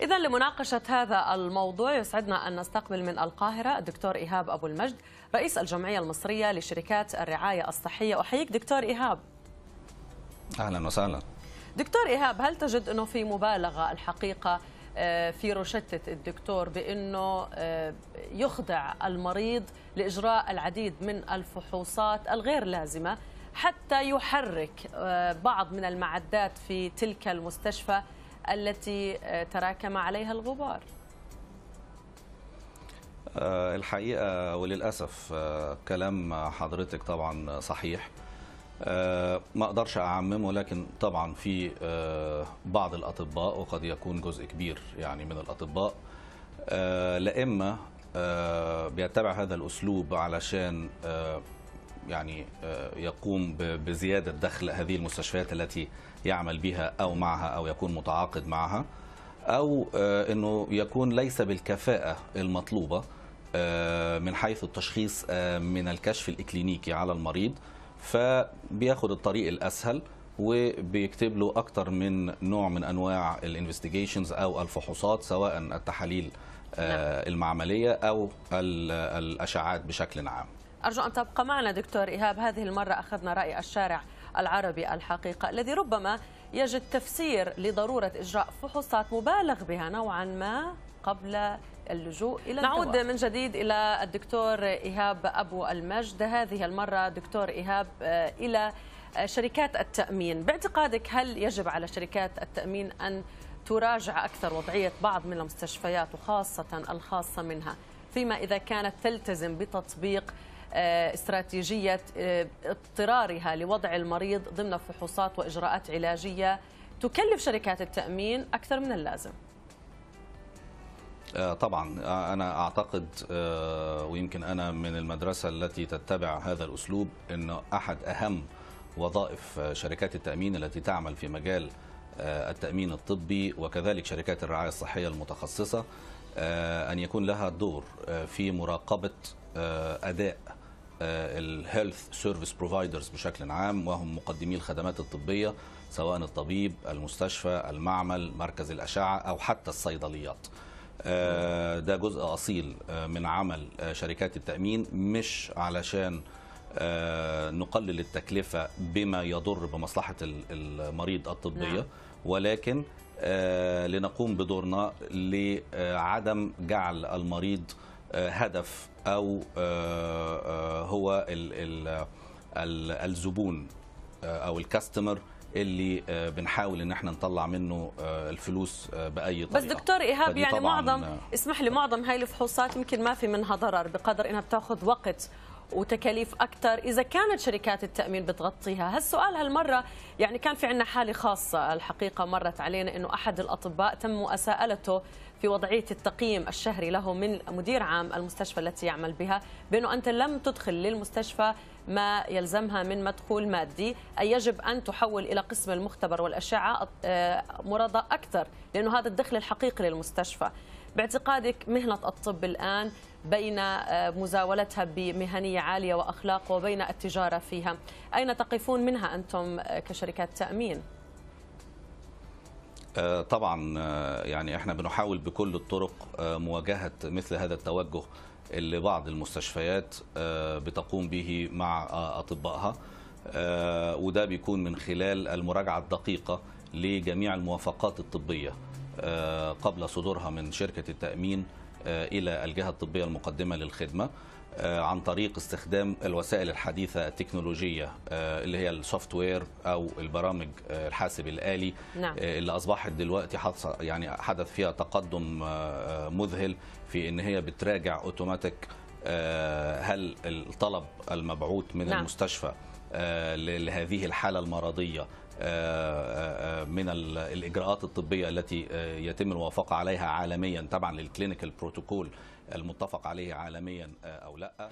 إذا لمناقشة هذا الموضوع يسعدنا أن نستقبل من القاهرة الدكتور إيهاب أبو المجد رئيس الجمعية المصرية لشركات الرعاية الصحية أحييك دكتور إيهاب أهلا وسهلا دكتور إيهاب هل تجد أنه في مبالغة الحقيقة آه، في روشتة الدكتور بأنه آه، يخضع المريض لإجراء العديد من الفحوصات الغير لازمة حتى يحرك آه، بعض من المعدات في تلك المستشفى التي آه، تراكم عليها الغبار آه، الحقيقة وللأسف آه، كلام حضرتك طبعا صحيح ما أقدرش أعممه لكن طبعا في بعض الأطباء وقد يكون جزء كبير يعني من الأطباء لإما بيتبع هذا الأسلوب علشان يعني آه، يقوم بزيادة دخل هذه المستشفيات التي يعمل بها أو معها أو يكون متعاقد معها أو آه، أنه يكون ليس بالكفاءة المطلوبة آه، من حيث التشخيص من الكشف الإكلينيكي على المريض فبياخد الطريق الأسهل وبيكتب له اكثر من نوع من أنواع الانفستيجيشنز أو الفحوصات سواء التحاليل نعم. المعملية أو الأشعات بشكل عام أرجو أن تبقى معنا دكتور إيهاب هذه المرة أخذنا رأي الشارع العربي الحقيقة الذي ربما يجد تفسير لضرورة إجراء فحوصات مبالغ بها نوعا ما قبل اللجوء إلى نعود من جديد إلى الدكتور إيهاب أبو المجد هذه المرة دكتور إيهاب آه، إلى آه، شركات التأمين باعتقادك هل يجب على شركات التأمين أن تراجع أكثر وضعية بعض من المستشفيات وخاصة الخاصة منها فيما إذا كانت تلتزم بتطبيق آه، استراتيجية آه، اضطرارها لوضع المريض ضمن فحوصات وإجراءات علاجية تكلف شركات التأمين أكثر من اللازم آه، طبعا انا اعتقد ويمكن انا من المدرسه التي تتبع هذا الاسلوب ان احد اهم وظائف شركات التامين التي تعمل في مجال التامين الطبي وكذلك شركات الرعايه الصحيه المتخصصه ان يكون لها دور في مراقبه اداء الهيلث سيرفيس بروفايدرز بشكل عام وهم مقدمي الخدمات الطبية سواء الطبيب المستشفى المعمل مركز الأشعة أو حتى الصيدليات آه، ده جزء أصيل آه، من عمل آه، شركات التأمين مش علشان نقلل التكلفة بما يضر بمصلحة المريض الطبية نعم. ولكن لنقوم بدورنا لعدم جعل المريض آه، هدف او آه، آه، هو الزبون او الكاستمر اللي بنحاول ان احنا نطلع منه الفلوس باي طريقه بس دكتور ايهاب يعني معظم اسمح لي معظم هاي الفحوصات يمكن ما في منها ضرر بقدر انها بتاخذ وقت وتكاليف اكثر اذا كانت شركات التامين بتغطيها هالسؤال هالمره يعني كان في عندنا حاله خاصه الحقيقه مرت علينا انه احد الاطباء تم مساءلته في وضعيه التقييم الشهري له من مدير عام المستشفى التي يعمل بها بانه انت لم تدخل للمستشفى ما يلزمها من مدخول مادي أي يجب أن تحول إلى قسم المختبر والأشعة آه، مرضى أكثر لأنه هذا الدخل الحقيقي للمستشفى باعتقادك مهنة الطب الآن بين آه، مزاولتها بمهنية عالية وأخلاق وبين التجارة فيها أين تقفون منها أنتم آه، كشركات تأمين؟ آه، طبعا يعني احنا بنحاول بكل الطرق مواجهة مثل هذا التوجه اللي بعض المستشفيات بتقوم به مع أطبائها وده بيكون من خلال المراجعة الدقيقة لجميع الموافقات الطبية آه، قبل صدورها من شركة التأمين آه، إلى الجهة الطبية المقدمة للخدمة آه، عن طريق استخدام الوسائل الحديثة التكنولوجية اللي هي السوفت وير أو البرامج الحاسب الآلي نعم. اللي أصبحت دلوقتي حدث يعني حدث فيها تقدم مذهل في إن هي بتراجع أوتوماتيك هل الطلب المبعوث من نعم. المستشفى آه، لهذه الحالة المرضية آه، آه، من الإجراءات الطبية التي يتم الموافقة عليها عالميا طبعا للكلينيكال بروتوكول المتفق عليه عالميا أو لا